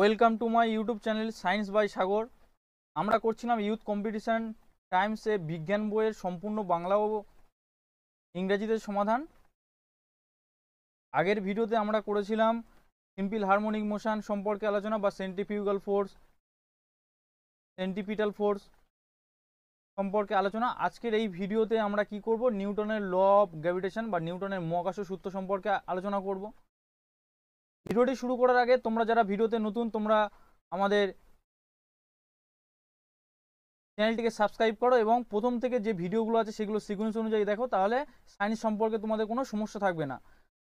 welcome to my YouTube channel science by Sagar আমরা করছিলাম youth competition টাইমসে বিজ্ঞান বইয়ের সম্পূর্ণ বাংলা ও ইংরেজিতে সমাধান আগের ভিডিওতে আমরা করেছিলাম সিম্পল হারমোনিক মোশন সম্পর্কে আলোচনা বা সেন্টিফিউগাল ফোর্স সেন্টিপিটাল ফোর্স সম্পর্কে আলোচনা আজকের এই ভিডিওতে আমরা কি করব নিউটনের ল অফ গ্র্যাভিটেশন বা নিউটনের মহাকাশ সূত্র সম্পর্কে আলোচনা করব ভিডিওটি শুরু করার আগে তোমরা যারা ভিডিওতে নতুন তোমরা আমাদের চ্যানেলটিকে সাবস্ক্রাইব করো এবং প্রথম থেকে যে ভিডিওগুলো আছে সেগুলো সিকোয়েন্স অনুযায়ী দেখো তাহলে সায়েন্স সম্পর্কে তোমাদের কোনো সমস্যা থাকবে না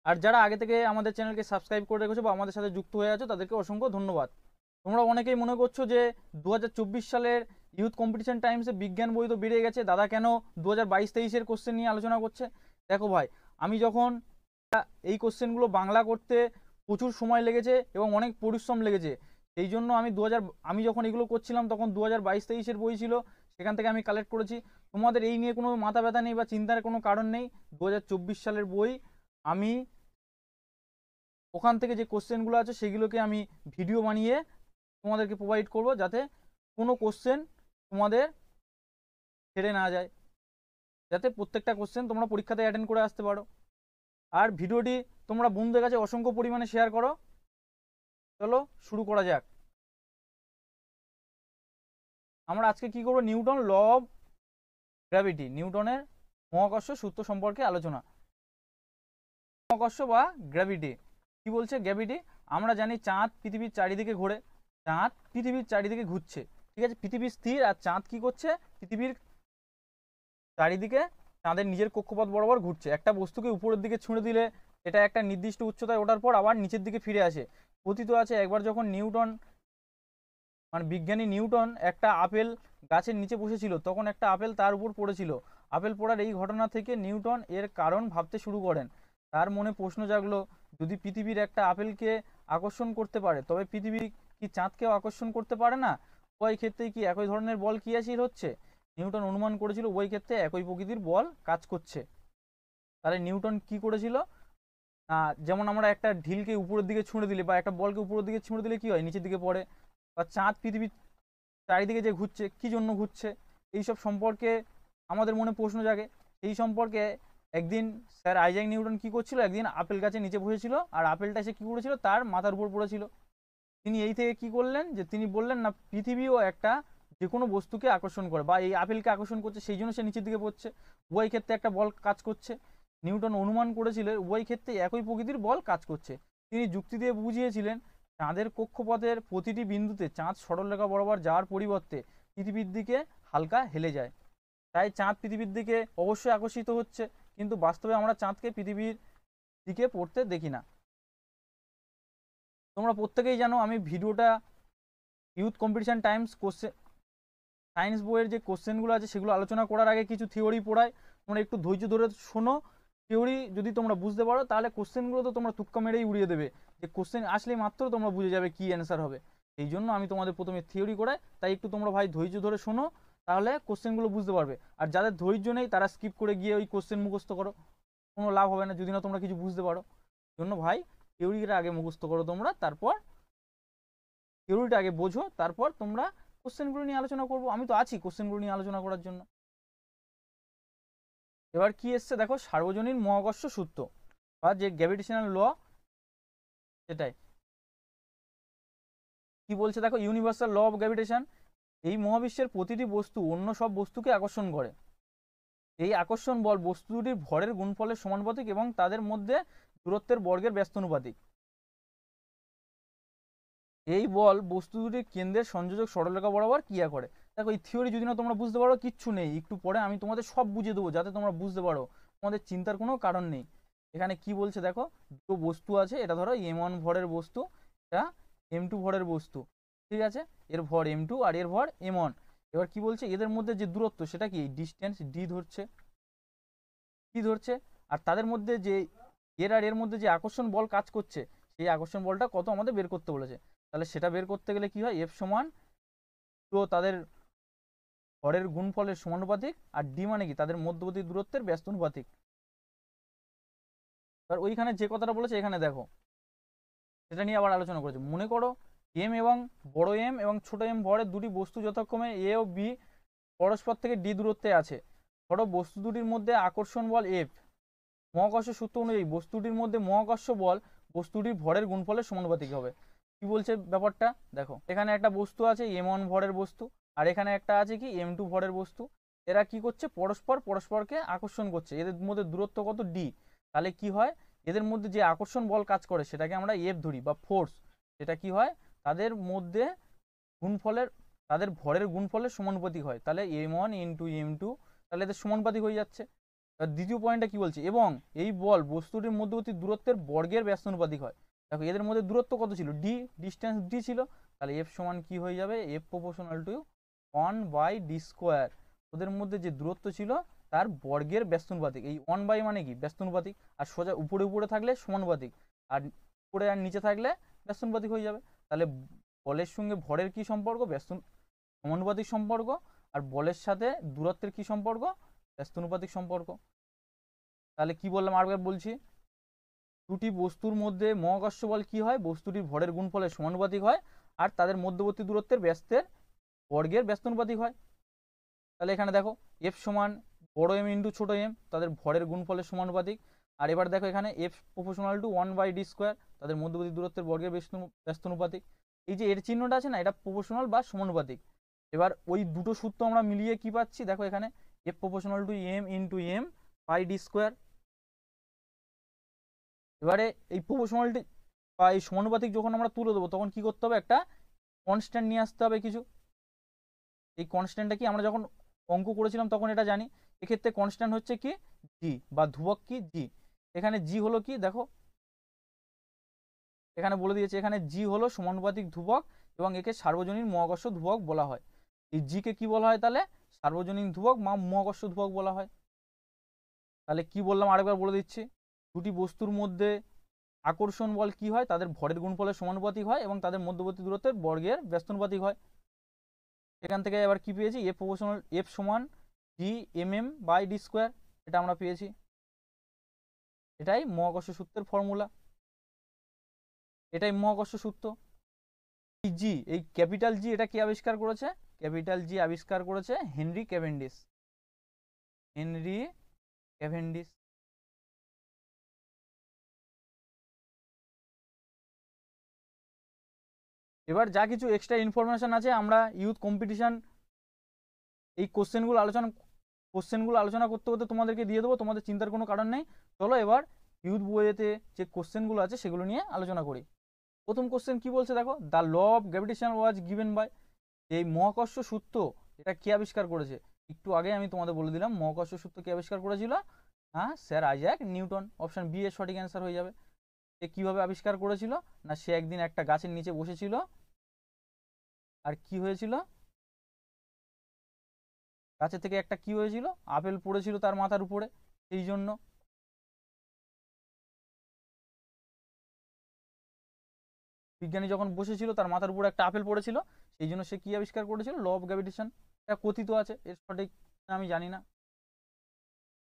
আর যারা আগে থেকে আমাদের চ্যানেলকে সাবস্ক্রাইব করে রেখেছো বা আমাদের সাথে যুক্ত হয়ে আছো তাদেরকে অসংখ্য ধন্যবাদ তোমরা অনেকেই মনে করছো যে দু সালের ইউথ কম্পিটিশন টাইমসে বিজ্ঞান বই তো বেড়ে গেছে দাদা কেন দু হাজার বাইশ তেইশের কোশ্চেন নিয়ে আলোচনা করছে দেখো ভাই আমি যখন এই কোশ্চেনগুলো বাংলা করতে প্রচুর সময় লেগেছে এবং অনেক পরিশ্রম লেগেছে সেই জন্য আমি দু আমি যখন এগুলো করছিলাম তখন দু হাজার বাইশ তেইশের বই ছিল সেখান থেকে আমি কালেক্ট করেছি তোমাদের এই নিয়ে কোনো মাথা ব্যথা নেই বা চিন্তার কোনো কারণ নেই দু সালের বই আমি ওখান থেকে যে কোশ্চেনগুলো আছে সেগুলোকে আমি ভিডিও বানিয়ে তোমাদেরকে প্রোভাইড করব যাতে কোনো কোশ্চেন তোমাদের ছেড়ে না যায় যাতে প্রত্যেকটা কোশ্চেন তোমরা পরীক্ষাতে অ্যাটেন্ড করে আসতে পারো আর ভিডিওটি তোমরা বন্ধুদের কাছে অসংখ্য পরিমাণে শেয়ার করো চলো শুরু করা যাক আমরা আজকে কি করব নিউটন ল অফ গ্র্যাভিটি নিউটনের মহাকর্ষ সূত্র সম্পর্কে আলোচনা মহাকর্ষ বা গ্র্যাভিটি কি বলছে গ্র্যাভিটি আমরা জানি চাঁদ পৃথিবীর চারিদিকে ঘোরে চাঁদ পৃথিবীর চারিদিকে ঘুরছে ঠিক আছে পৃথিবী স্থির আর চাঁদ কি করছে পৃথিবীর চারিদিকে চাঁদের নিজের কক্ষপথ বরাবর ঘুরছে একটা বস্তুকে উপরের দিকে ছুঁড়ে দিলে এটা একটা নির্দিষ্ট উচ্চতায় ওঠার পর আবার নিচের দিকে ফিরে আসে কথিত আছে একবার যখন নিউটন মানে বিজ্ঞানী নিউটন একটা আপেল গাছের নিচে বসেছিল তখন একটা আপেল তার উপর পড়েছিল আপেল পড়ার এই ঘটনা থেকে নিউটন এর কারণ ভাবতে শুরু করেন তার মনে প্রশ্ন জাগলো যদি পৃথিবীর একটা আপেলকে আকর্ষণ করতে পারে তবে পৃথিবী কি চাঁদকেও আকর্ষণ করতে পারে না ওই ক্ষেত্রেই কি একই ধরনের বল ক্রিয়াশীল হচ্ছে নিউটন অনুমান করেছিল ওই ক্ষেত্রে একই প্রকৃতির বল কাজ করছে তাহলে নিউটন কি করেছিল যেমন আমরা একটা ঢিলকে উপরের দিকে ছুঁড়ে দিলে বা একটা বলকে উপরের দিকে ছুঁড়ে দিলে কী হয় নিচের দিকে পড়ে বা চাঁদ পৃথিবীর চারিদিকে যে ঘুরছে কী জন্য ঘুরছে এইসব সম্পর্কে আমাদের মনে প্রশ্ন জাগে এই সম্পর্কে একদিন স্যার আইজাক নিউটন কি করছিল একদিন আপেল গাছে নিচে বসেছিল আর আপেলটা সে কী করেছিল তার মাথার উপর পড়েছিল তিনি এই থেকে কি করলেন যে তিনি বললেন না পৃথিবীও একটা যে কোনো বস্তুকে আকর্ষণ করে বা এই আপেলকে আকর্ষণ করছে সেই জন্য সে নিচের দিকে পড়ছে উভয় ক্ষেত্রে একটা বল কাজ করছে নিউটন অনুমান করেছিলেন উভয় ক্ষেত্রে একই প্রকৃতির বল কাজ করছে তিনি যুক্তি দিয়ে বুঝিয়েছিলেন চাঁদের কক্ষপথের প্রতিটি বিন্দুতে চাঁদ সরলরেখা বরাবর যাওয়ার পরিবর্তে পৃথিবীর দিকে হালকা হেলে যায় তাই চাঁদ পৃথিবীর দিকে অবশ্যই আকর্ষিত হচ্ছে কিন্তু বাস্তবে আমরা চাঁদকে পৃথিবীর দিকে পড়তে দেখি না তোমরা প্রত্যেকেই জানো আমি ভিডিওটা youth competition times question science বইয়ের যে কোশ্চেনগুলো আছে সেগুলো আলোচনা করার আগে কিছু থিওরি পড়ায় তোমরা একটু ধৈর্য ধরে শোনো থিওরি যদি তোমরা বুঝতে পারো তাহলে কোশ্চেনগুলো তো তোমরা তুক্কা মেরেই উড়িয়ে দেবে যে কোশ্চেন আসলে মাত্র তোমরা বুঝে যাবে কি অ্যান্সার হবে এই জন্য আমি তোমাদের প্রথমে থিওরি করে তাই একটু তোমরা ভাই ধৈর্য ধরে শোনো তাহলে কোশ্চেনগুলো বুঝতে পারবে আর যাদের ধৈর্য নেই তারা স্কিপ করে গিয়ে ওই কোশ্চেন মুখস্থ করো কোনো লাভ হবে না যদি না তোমরা কিছু বুঝতে পারো জন্য ভাই থিওরিটা আগে মুখস্থ করো তোমরা তারপর থিওরিটা আগে বোঝো তারপর তোমরা কোশ্চেনগুলো নিয়ে আলোচনা করবো আমি তো আছি কোশ্চেনগুলো নিয়ে আলোচনা করার জন্য এবার কি এসছে দেখো সার্বজনীন মহাকর্ষ সূত্র বা যে গ্র্যাভিটেশনাল ল সেটাই কি বলছে দেখো ইউনিভার্সাল ল অফ গ্র্যাভিটেশন এই মহাবিশ্বের প্রতিটি বস্তু অন্য সব বস্তুকে আকর্ষণ করে এই আকর্ষণ বল বস্তু দুটির ভরের গুণফলের সমানুপাতিক এবং তাদের মধ্যে দূরত্বের বর্গের ব্যস্তানুপাতিক এই বল বস্তু দুটির কেন্দ্রের সংযোজক সরলরেখা বরাবর ক্রিয়া করে দেখো এই থিওরি যদি না তোমরা বুঝতে পারো কিচ্ছু নেই একটু পরে আমি তোমাদের সব বুঝিয়ে দেবো যাতে তোমরা বুঝতে পারো তোমাদের চিন্তার কোনো কারণ নেই এখানে কি বলছে দেখো দুটো বস্তু আছে এটা ধরো এম ওয়ান ভরের বস্তু এটা এম টু ভরের বস্তু ঠিক আছে এর ভর এম টু আর এর ভর এম ওয়ান এবার কি বলছে এদের মধ্যে যে দূরত্ব সেটা কি ডিস্টেন্স ডি ধরছে ডি ধরছে আর তাদের মধ্যে যে এর আর এর মধ্যে যে আকর্ষণ বল কাজ করছে সেই আকর্ষণ বলটা কত আমাদের বের করতে বলেছে তাহলে সেটা বের করতে গেলে কি হয় এফ সমান তো তাদের হরের গুণফলের সমানুপাতিক আর ডি মানে কি তাদের মধ্যবর্তী দূরত্বের ব্যস্তানুপাতিক আর ওইখানে যে কথাটা বলেছে এখানে দেখো সেটা নিয়ে আবার আলোচনা করেছে মনে করো এম এবং বড় এম এবং ছোট এম ভরের দুটি বস্তু যথাক্রমে এ ও বি পরস্পর থেকে ডি দূরত্বে আছে ধরো বস্তু দুটির মধ্যে আকর্ষণ বল এফ মহাকর্ষ সূত্র অনুযায়ী বস্তুটির মধ্যে মহাকর্ষ বল বস্তুটির ভরের গুণফলের সমানুপাতিক হবে কি বলছে ব্যাপারটা দেখো এখানে একটা বস্তু আছে এম ওয়ান ভরের বস্তু আর এখানে একটা আছে কি এম টু ভরের বস্তু এরা কি করছে পরস্পর পরস্পরকে আকর্ষণ করছে এদের মধ্যে দূরত্ব কত ডি তাহলে কি হয় এদের মধ্যে যে আকর্ষণ বল কাজ করে সেটাকে আমরা এফ ধরি বা ফোর্স সেটা কি হয় তাদের মধ্যে গুণফলের তাদের ভরের গুণফলের সমানুপাতিক হয় তাহলে M one M two M two তাহলে এদের সমানুপাতিক হয়ে যাচ্ছে দ্বিতীয় পয়েন্টটা কি বলছে এবং এই বল বস্তুটির মধ্যবর্তী দূরত্বের বর্গের ব্যস্তানুপাতিক হয় দেখো এদের মধ্যে দূরত্ব কত ছিল ডি ডিস্টেন্স ডি ছিল তাহলে এফ সমান কি হয়ে যাবে F proportional to one by D square ওদের মধ্যে যে দূরত্ব ছিল তার বর্গের ব্যস্তনুপাতিক এই ওয়ান বাই মানে কি ব্যস্তনুপাতিক আর সোজা উপরে উপরে থাকলে সমানুপাতিক আর উপরে আর নিচে থাকলে ব্যস্তনুপাতিক হয়ে যাবে তাহলে বলের সঙ্গে ভরের কি সম্পর্ক ব্যস্ত সমানুপাতিক সম্পর্ক আর বলের সাথে দূরত্বের কি সম্পর্ক ব্যস্তনুপাতিক সম্পর্ক তাহলে কি বললাম আরবার বলছি দুটি বস্তুর মধ্যে মহাকর্ষ বল কী হয় বস্তুটির ভরের গুণফলের সমানুপাতিক হয় আর তাদের মধ্যবর্তী দূরত্বের ব্যস্তের বর্গের ব্যস্তানুপাতিক হয় তাহলে এখানে দেখো এফ সমান বড় এম ইন্টু ছোটো এম তাদের ভরের গুণফলের সমানুপাতিক আর এবার দেখো এখানে F proportional to one by D square তাদের মধ্যবর্তী দূরত্বের বর্গের অনুপাতিক এই যে এর চিহ্নটা আছে না এটা প্রফেশনাল বা সমানুপাতিক এবার ওই দুটো সূত্র আমরা মিলিয়ে কি পাচ্ছি দেখো এখানে F proportional to M into M by D square এবারে এই প্রফেশনালটি বা এই সমানুপাতিক যখন আমরা তুলে দেবো তখন কি করতে হবে একটা কনস্ট্যান্ট নিয়ে আসতে হবে কিছু এই কনস্ট্যান্টটা কি আমরা যখন অঙ্ক করেছিলাম তখন এটা জানি এক্ষেত্রে কনস্ট্যান্ট হচ্ছে কি জি বা ধ্রুবক কি জি এখানে জি হলো কি দেখো এখানে বলে দিয়েছে এখানে জি হলো সমানুপাতিক ধুবক এবং একে সার্বজনীন মহাকর্ষ ধুবক বলা হয় এই জিকে কি বলা হয় তাহলে সার্বজনীন ধুবক বা মহাকর্ষ ধুবক বলা হয় তাহলে কি বললাম আরেকবার বলে দিচ্ছি দুটি বস্তুর মধ্যে আকর্ষণ বল কি হয় তাদের ভরের গুণফলের সমানুপাতিক হয় এবং তাদের মধ্যবর্তী দূরত্বের বর্গের ব্যস্তানুপাতিক হয় এখান থেকে এবার কি পেয়েছি এফ প্রপোশনাল এফ সমান D M M by D square এটা আমরা পেয়েছি এটাই মহাকর্ষ সূত্রের ফর্মুলা এটাই মহাকর্ষ সূত্র জি এই ক্যাপিটাল জি এটা কি আবিষ্কার করেছে ক্যাপিটাল জি আবিষ্কার করেছে হেনরি ক্যাভেন্ডিস হেনরি ক্যাভেন্ডিস এবার যা কিছু এক্সট্রা ইনফরমেশান আছে আমরা ইউথ কম্পিটিশান এই কোশ্চেনগুলো আলোচনা কোশ্চেনগুলো আলোচনা করতে করতে তোমাদেরকে দিয়ে দেবো তোমাদের চিন্তার কোনো কারণ নেই চলো এবার ইউথ বইয়েতে যে কোশ্চেনগুলো আছে সেগুলো নিয়ে আলোচনা করি প্রথম কোশ্চেন কি বলছে দেখো the law of gravitation was given by এই মহাকর্ষ সূত্র এটা কে আবিষ্কার করেছে একটু আগে আমি তোমাদের বলে দিলাম মহাকর্ষ সূত্র কে আবিষ্কার করেছিল হ্যাঁ sir Isaac Newton option B এর সঠিক অ্যান্সার হয়ে যাবে সে কিভাবে আবিষ্কার করেছিল না সে একদিন একটা গাছের নিচে বসেছিল আর কি হয়েছিল গাছের থেকে একটা কি হয়েছিল আপেল পড়েছিল তার মাথার উপরে সেই জন্য বিজ্ঞানী যখন বসেছিল তার মাথার উপরে একটা আপেল পড়েছিল সেই জন্য সে কি আবিষ্কার করেছিল ল অফ গ্র্যাভিটেশন এটা কথিত আছে এর সঠিক আমি জানি না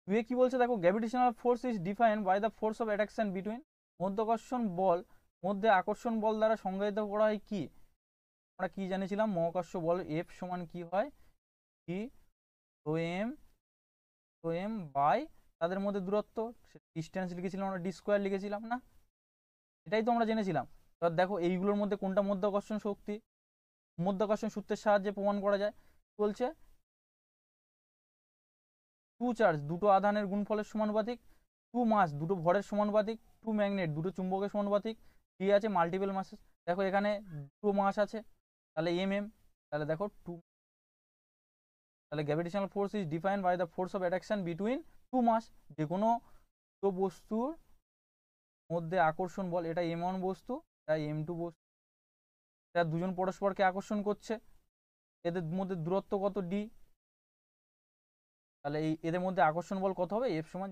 দুয়ে কি বলছে দেখো gravitational force is defined by the force of attraction between মধ্যাকর্ষণ বল মধ্যে আকর্ষণ বল দ্বারা সংজ্ঞায়িত করা হয় কি আমরা কি জানিয়েছিলাম মহাকর্ষ বল এফ সমান কি হয় কি ও এম ও এম বাই তাদের মধ্যে দূরত্ব ডিস্টেন্স লিখেছিলাম আমরা ডি স্কোয়ার লিখেছিলাম না এটাই তো আমরা জেনেছিলাম এবার দেখো এইগুলোর মধ্যে কোনটা মধ্যাকর্ষণ শক্তি মধ্যাকর্ষণ সূত্রের সাহায্যে প্রমাণ করা যায় বলছে টু চার্জ দুটো আধানের গুণফলের সমানুপাতিক টু মাস দুটো ভরের সমানুপাতিক টু ম্যাগনেট দুটো চুম্বকের সমানুপাতিক টি আছে মাল্টিপল মাসেস দেখো এখানে দুটো মাস আছে তাহলে এম এম তাহলে দেখো টু তাহলে gravitational force is define by the force of attraction between two mass যে কোনো দুটো বস্তুর মধ্যে আকর্ষণ বল এটা এম ওয়ান বস্তু এটা এম টু বস্তু এটা দুজন পরস্পরকে আকর্ষণ করছে এদের মধ্যে দূরত্ব কত ডি তাহলে এই এদের মধ্যে আকর্ষণ বল কত হবে এফ সমান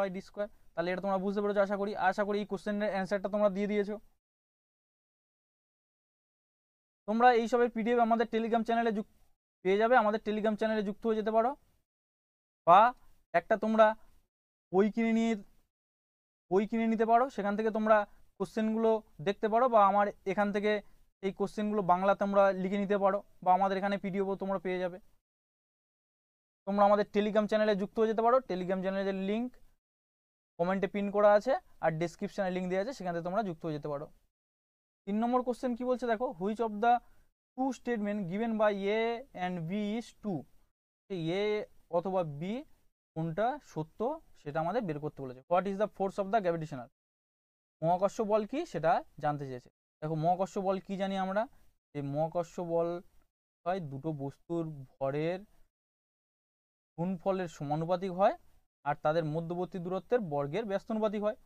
বাই ডি স্কোয়ার তাহলে এটা তোমরা বুঝতে পেরেছো আশা করি আশা করি এই কোশ্চেনের অ্যান্সারটা তোমরা দিয়ে দিয়েছো তোমরা এইসবের পিডিএফ আমাদের টেলিগ্রাম চ্যানেলে যুক্ত পেয়ে যাবে আমাদের টেলিগ্রাম চ্যানেলে যুক্ত হয়ে যেতে পারো বা একটা তোমরা বই কিনে নিয়ে বই কিনে নিতে পারো সেখান থেকে তোমরা কোশ্চেনগুলো দেখতে পারো বা আমার এখান থেকে এই কোশ্চেনগুলো বাংলাতে তোমরা লিখে নিতে পারো বা আমাদের এখানে পিডিএফও তোমরা পেয়ে যাবে তোমরা আমাদের টেলিগ্রাম চ্যানেলে যুক্ত হয়ে যেতে পারো টেলিগ্রাম চ্যানেলের লিঙ্ক কমেন্টে পিন করা আছে আর ডিসক্রিপশানে লিঙ্ক দেওয়া আছে সেখান থেকে তোমরা যুক্ত হয়ে যেতে পারো তিন নম্বর কোশ্চেন কি বলছে দেখো which of the two statement given by A and B is true A অথবা বি কোনটা সত্য সেটা আমাদের বের করতে বলেছে what is the force of the gravitational মহাকর্ষ বল কি সেটা জানতে চেয়েছে দেখো মহাকর্ষ বল কি জানি আমরা যে মহাকর্ষ বল হয় দুটো বস্তুর ভরের গুণফলের সমানুপাতিক হয় আর তাদের মধ্যবর্তী দূরত্বের বর্গের ব্যস্তানুপাতিক হয়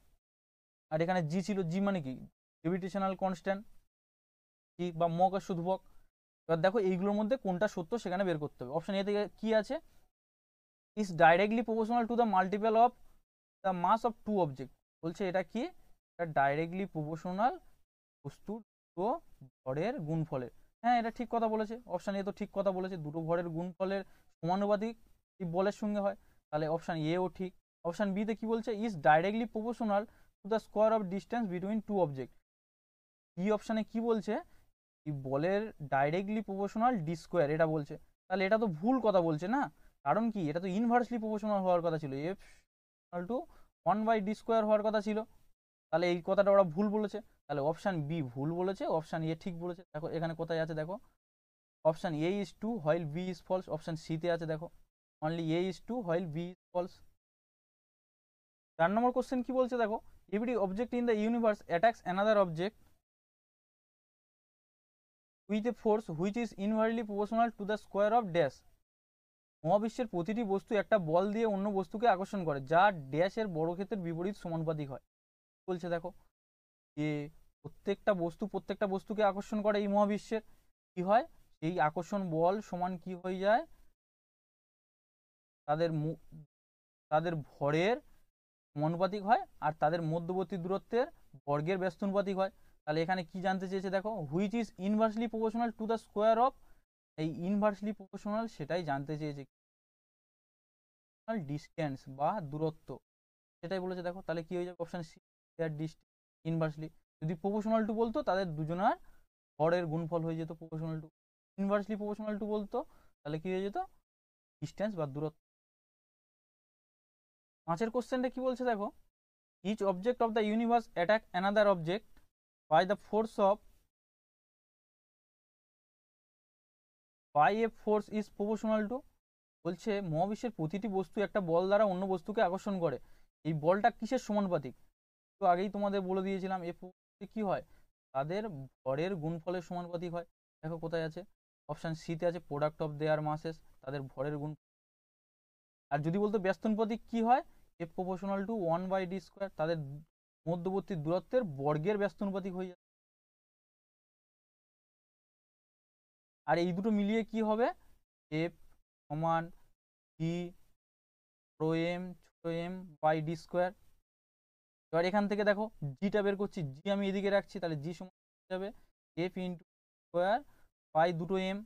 আর এখানে জি ছিল জি মানে কি গ্রেভিটেশনাল কনস্ট্যান্ট কি বা মহাকর্ষ ধ্রুবক এবার দেখো এইগুলোর মধ্যে কোনটা সত্য সেখানে বের করতে হবে অপশন এ থেকে কি আছে is directly proportional to the multiple of the mass of two object বলছে এটা কি এটা ডাইরেক্টলি প্রপোশনাল বস্তুর দুটো ভরের গুণফলের হ্যাঁ এটা ঠিক কথা বলেছে অপশান এ তো ঠিক কথা বলেছে দুটো ভরের গুণফলের সমানুপাতিক বলের সঙ্গে হয় তাহলে অপশান এও ঠিক অপশান বিতে কি বলছে is directly proportional to the square of distance between two object ই অপশানে কি বলছে বলের ডাইরেক্টলি প্রপোশনাল ডি স্কোয়ার এটা বলছে তাহলে এটা তো ভুল কথা বলছে না কারণ কি এটা তো ইনভার্সলি প্রপোশনাল হওয়ার কথা ছিল F to one by D square হওয়ার কথা ছিল তাহলে এই কথাটা ওরা ভুল বলেছে তাহলে অপশান বি ভুল বলেছে অপশান এ ঠিক বলেছে দেখো এখানে কোথায় আছে দেখো option A is true while B is false option সিতে আছে দেখো only A is true while B is false চার নম্বর কোশ্চেন কি বলছে দেখো every object in the universe attacks another object with a force which is inversely proportional to the square of dash মহাবিশ্বের প্রতিটি বস্তু একটা বল দিয়ে অন্য বস্তুকে আকর্ষণ করে যা ড্যাশের বড় বর্গক্ষেত্রের বিপরীত সমানুপাতিক হয় বলছে দেখো যে প্রত্যেকটা বস্তু প্রত্যেকটা বস্তুকে আকর্ষণ করে এই মহাবিশ্বের কি হয় এই আকর্ষণ বল সমান কি হয়ে যায় তাদের তাদের ভরের মনুপাতিক হয় আর তাদের মধ্যবর্তী দূরত্বের বর্গের ব্যস্তনুপাতিক হয় তাহলে এখানে কি জানতে চেয়েছে দেখো which is inversely proportional to the square of এই ইনভার্সলি প্রপোর্শনাল সেটাই জানতে চেয়েছে ডিস্টেন্স বা দূরত্ব সেটাই বলেছে দেখো তাহলে কি হয়ে যাবে option C there distance inversely যদি প্রপোর্শনাল টু বলতো তাদের দুজনার ভরের গুণফল হয়ে যেত proportional to inversely proportional to বলতো তাহলে কি হয়ে যেত ডিস্টেন্স বা দূরত্ব পাঁচের কোশ্চেনটা কি বলছে দেখো each object of the universe attack another object by the force of by a force is proportional to বলছে মহাবিশ্বের প্রতিটি বস্তু একটা বল দ্বারা অন্য বস্তুকে আকর্ষণ করে এই বলটা কিসের সমানুপাতিক তো আগেই তোমাদের বলে দিয়েছিলাম এ কি হয় তাদের ভরের গুণফলের সমানুপাতিক হয় দেখো কোথায় আছে অপশান সিতে আছে প্রোডাক্ট অফ দেয়ার মাসেস তাদের ভরের গুণ আর যদি বলতো ব্যস্তনপতি কি হয় F proportional to one by D square তাদের মধ্যবর্তী দূরত্বের বর্গের অনুপাতিক হয়ে যাবে আর এই দুটো মিলিয়ে কি হবে এফ সমান ডি প্রো এম ছোটো এম বাই ডি স্কোয়ার এবার এখান থেকে দেখো জিটা বের করছি জি আমি এদিকে রাখছি তাহলে জি সমান যাবে এফ ইন্টু স্কোয়ার বাই দুটো এম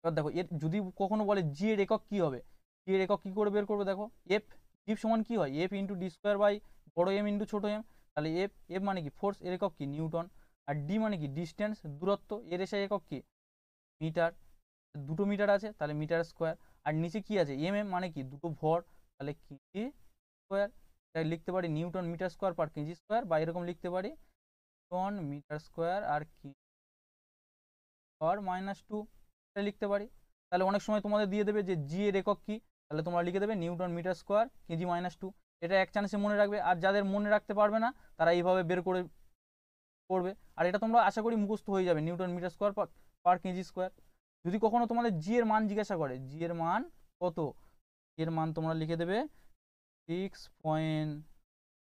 এবার দেখো এর যদি কখনো বলে জি এর একক কি হবে টি এর একক কী করে বের করবো দেখো এফ ডিপ সমান কী হয় F into D square by বড়ো এম ইন্টু ছোটো এম তাহলে এফ এফ মানে কি ফোর্স এর একক কি নিউটন আর ডি মানে কি ডিস্টেন্স দূরত্ব এর এসে একক কি মিটার দুটো মিটার আছে তাহলে মিটার স্কোয়ার আর নিচে কি আছে এম এম মানে কি দুটো ভর তাহলে কেজি স্কোয়ার তাই লিখতে পারি newton metre square per kg square বা এরকম লিখতে পারি নিউটন মিটার স্কোয়ার আর কি আর মাইনাস টু এটা লিখতে পারি তাহলে অনেক সময় তোমাদের দিয়ে দেবে যে জি এর একক কি তাহলে তোমরা লিখে দেবে newton metre square kg minus two এটা এক চান্সে মনে রাখবে আর যাদের মনে রাখতে পারবে না তারা এইভাবে বের করে করবে আর এটা তোমরা আশা করি মুখস্থ হয়ে যাবে newton metre square per kg square যদি কখনো তোমাদের জি এর মান জিজ্ঞাসা করে জি এর মান কত এর মান তোমরা লিখে দেবে six point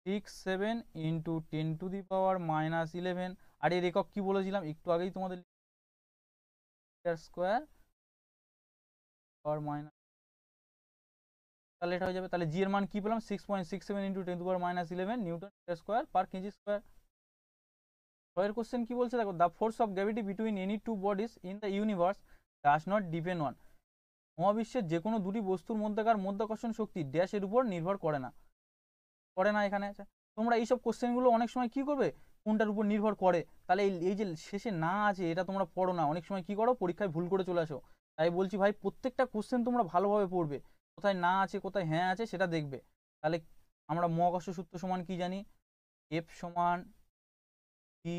six seven into ten to the power minus eleven আর এর একক কী বলেছিলাম একটু আগেই তোমাদের মিটার স্কোয়ার পাওয়ার মাইনাস তাহলে এটা হয়ে যাবে তাহলে জি এর মান কি পেলাম six point six seven into ten power minus eleven newton square per kg square পরের কোশ্চেন কি বলছে দেখো the force of gravity between any two bodies in the universe does not depend on মহাবিশ্বের যে কোনো দুটি বস্তুর মধ্যেকার মধ্যাকর্ষণ শক্তি ড্যাশের উপর নির্ভর করে না করে না এখানে আচ্ছা, তোমরা এইসব কোশ্চেনগুলো অনেক সময় কি করবে কোনটার উপর নির্ভর করে তাহলে এই যে শেষে না আছে এটা তোমরা পড়ো না অনেক সময় কি করো পরীক্ষায় ভুল করে চলে আসো তাই বলছি ভাই প্রত্যেকটা কোশ্চেন তোমরা ভালোভাবে পড়বে কোথায় না আছে কোথায় হ্যাঁ আছে সেটা দেখবে তাহলে আমরা মহাকর্ষ সূত্র সমান কি জানি এফ সমান ই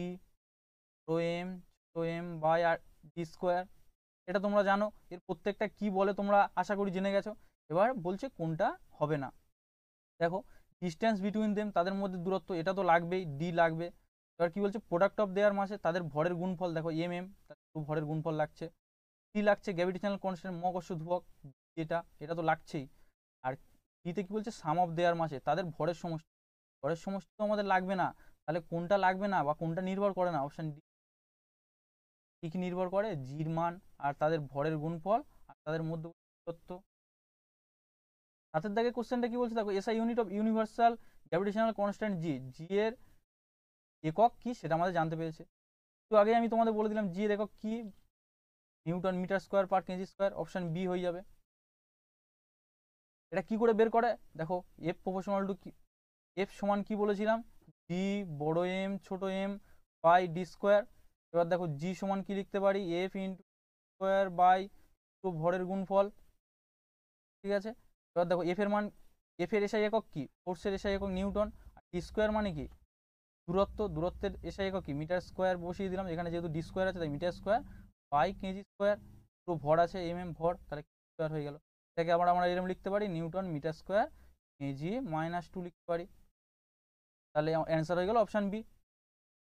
M M by R D square এটা তোমরা জানো এর প্রত্যেকটা কি বলে তোমরা আশা করি জেনে গেছো এবার বলছে কোনটা হবে না দেখো ডিস্টেন্স বিটুইন দেম তাদের মধ্যে দূরত্ব এটা তো লাগবেই ডি লাগবে এবার কি বলছে প্রোডাক্ট অফ দেয়ার মাসে তাদের ভরের গুণফল দেখো এম এম ভরের গুণফল লাগছে কি লাগছে গ্র্যাভিটেশনাল কনস্ট্যান্ট মহাকর্ষ ধ্রুবক এটা এটা তো লাগছেই আর কিতে কি বলছে সাম অফ দেয়ার মাসে তাদের ভরের সমষ্টি ভরের সমষ্টি তো আমাদের লাগবে না তাহলে কোনটা লাগবে না বা কোনটা নির্ভর করে না অপশান ডি কি কি নির্ভর করে জির মান আর তাদের ভরের গুণফল আর তাদের মধ্যে তত্ত্ব হাতের দাগে কোশ্চেনটা কি বলছে দেখো SI unit of universal gravitational constant G G এর একক কি সেটা আমাদের জানতে পেরেছে তো আগে আমি তোমাদের বলে দিলাম জি এর একক কি newton metre square per kg square option B হয়ে যাবে এটা কি করে বের করে দেখো এফ প্রফেশনাল টু এফ সমান কি বলেছিলাম ডি বড় এম ছোট এম বাই ডি স্কোয়ার এবার দেখো জি সমান কি লিখতে পারি F into square by two ভরের গুণফল ঠিক আছে এবার দেখো এফ এর মান এফ এর এসআই একক কি ফোর্সের এসআই একক নিউটন আর ডি স্কোয়ার মানে কি দূরত্ব দূরত্বের এসআই একক কি মিটার স্কোয়ার বসিয়ে দিলাম এখানে যেহেতু ডি স্কোয়ার আছে তাই metre square by kg square পুরো ভর আছে এম এম ভর তাহলে স্কোয়ার হয়ে গেল এটাকে আবার আমরা এরকম লিখতে পারি newton metre square kg minus two লিখতে পারি তাহলে অ্যান্সার হয়ে গেল অপশান বি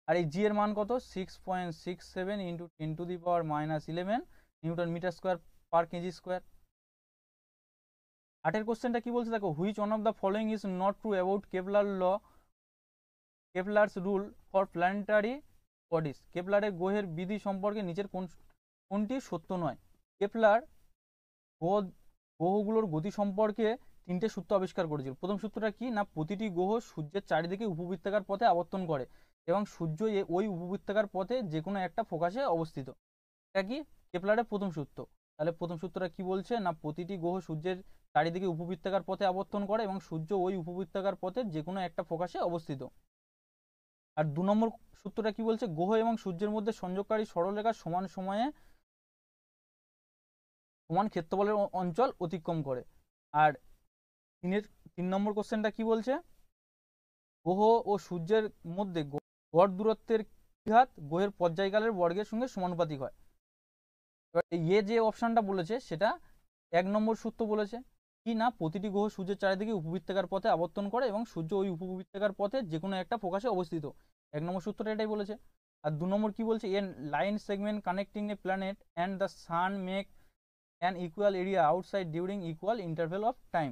আর এই জি এর মান কত six point six seven into ten to the power minus eleven newton metre square per kg square আটের কোশ্চেনটা কি বলছে দেখো which one of the following is not true about Kepler law Kepler's rule for planetary bodies কেপলারের গ্রহের বিধি সম্পর্কে নিচের কোন কোনটি সত্য নয় কেপলার গ্রহ গ্রহগুলোর গতি সম্পর্কে তিনটে সূত্র আবিষ্কার করেছিল প্রথম সূত্রটা কি না প্রতিটি গ্রহ সূর্যের চারিদিকে উপবৃত্তাকার পথে আবর্তন করে এবং সূর্য ওই উপবৃত্তাকার পথে যে কোনো একটা ফোকাসে অবস্থিত এটা কি কেপলারের প্রথম সূত্র তাহলে প্রথম সূত্রটা কি বলছে না প্রতিটি গ্রহ সূর্যের চারিদিকে উপবৃত্তাকার পথে আবর্তন করে এবং সূর্য ওই উপবৃত্তাকার পথে যে কোনো একটা ফোকাসে অবস্থিত আর দু নম্বর সূত্রটা কি বলছে গ্রহ এবং সূর্যের মধ্যে সংযোগকারী সরলরেখা সমান সময়ে সমান ক্ষেত্রফলের অঞ্চল অতিক্রম করে আর তিনের তিন নম্বর কোশ্চেনটা কি বলছে গ্রহ ও সূর্যের মধ্যে গড় দূরত্বের ঘাত গ্রহের পর্যায়কালের বর্গের সঙ্গে সমানুপাতিক হয় এবার ইয়ে যে অপশানটা বলেছে সেটা এক নম্বর সূত্র বলেছে কি না প্রতিটি গ্রহ সূর্যের চারিদিকে উপবৃত্তাকার পথে আবর্তন করে এবং সূর্য ওই উপবৃত্তাকার পথে যে কোনো একটা ফোকাসে অবস্থিত এক নম্বর সূত্রটা এটাই বলেছে আর দু নম্বর কি বলছে a line segment connecting a planet and the sun make an equal area outside during equal interval of time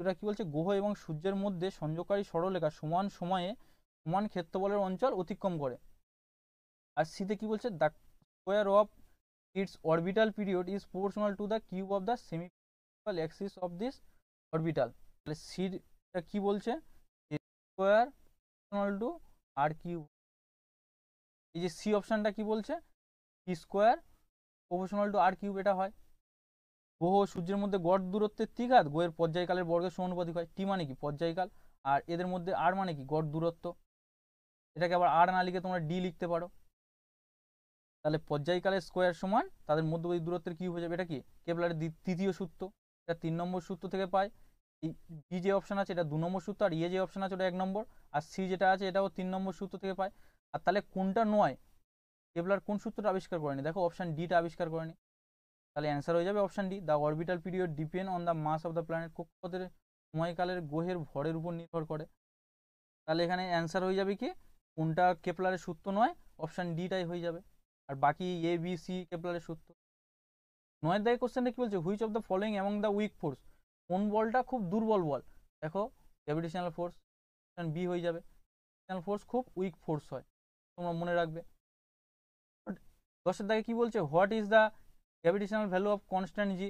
এটা কি বলছে গ্রহ এবং সূর্যের মধ্যে সংযোগকারী সরলরেখা সমান সময়ে সমান ক্ষেত্রবলের অঞ্চল অতিক্রম করে আর সিতে কি বলছে the square of its orbital period is proportional to the cube of the semi axis of this orbital তাহলে সিটা কি বলছে square proportional to R cube এই যে সি অপশানটা কি বলছে C square proportional to R cube এটা হয় গ্রহ সূর্যের মধ্যে গড় দূরত্বের ত্রিঘাত গ্রহের পর্যায়কালের বর্গের সমানুপাতিক হয় টি মানে কি পর্যায়কাল আর এদের মধ্যে আর মানে কি গড় দূরত্ব এটাকে আবার আর না লিখে তোমরা ডি লিখতে পারো তাহলে পর্যায়কালের স্কোয়ার সমান তাদের মধ্যবর্তী দূরত্বের কী হয়ে যাবে এটা কি কেবলারের তৃতীয় সূত্র এটা তিন নম্বর সূত্র থেকে পায় এই বি যে অপশান আছে এটা দু নম্বর সূত্র আর ইয়ে যে অপশান আছে ওটা এক নম্বর আর সি যেটা আছে এটাও তিন নম্বর সূত্র থেকে পায় আর তাহলে কোনটা নয় কেবলার কোন সূত্রটা আবিষ্কার করেনি দেখো অপশান ডিটা আবিষ্কার করেনি তাহলে অ্যান্সার হয়ে যাবে option D the orbital period depend on the mass of the planet কক্ষপথের সময়কালের গ্রহের ভরের উপর নির্ভর করে তাহলে এখানে অ্যান্সার হয়ে যাবে কি কোনটা কেপলারের সূত্র নয় অপশান ডিটাই হয়ে যাবে আর বাকি এ বি সি কেপলারের সূত্র নয় দায় কোশ্চেনটা কী বলছে which of the following among the weak force কোন বলটা খুব দুর্বল বল দেখো গ্র্যাভিটেশনাল ফোর্স অপশান বি হয়ে যাবে গ্র্যাভিটেশনাল ফোর্স খুব উইক ফোর্স হয় তোমরা মনে রাখবে দশের দাগে কী বলছে what is the gravitational value of constant G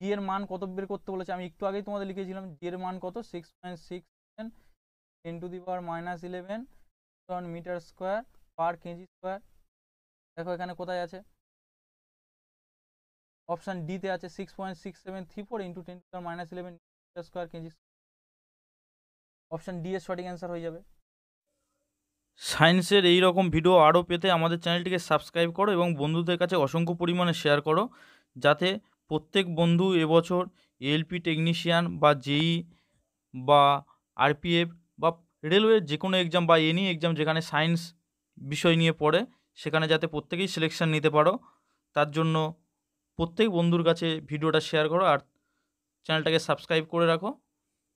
G এর মান কত বের করতে বলেছে আমি একটু আগেই তোমাদের লিখেছিলাম জি এর মান কত six point six seven ten to the power minus eleven metre square per kg square দেখো এখানে কোথায় আছে অপশান ডিতে আছে six point six seven three four into ten to power minus eleven metre square kg option D এর সঠিক answer হয়ে যাবে সায়েন্সের এই রকম ভিডিও আরও পেতে আমাদের চ্যানেলটিকে সাবস্ক্রাইব করো এবং বন্ধুদের কাছে অসংখ্য পরিমাণে শেয়ার করো যাতে প্রত্যেক বন্ধু এবছর এলপি টেকনিশিয়ান বা জেই বা আরপিএফ বা রেলওয়ের যে কোনো এক্সাম বা এনি এক্সাম যেখানে সায়েন্স বিষয় নিয়ে পড়ে সেখানে যাতে প্রত্যেকেই সিলেকশান নিতে পারো তার জন্য প্রত্যেক বন্ধুর কাছে ভিডিওটা শেয়ার করো আর চ্যানেলটাকে সাবস্ক্রাইব করে রাখো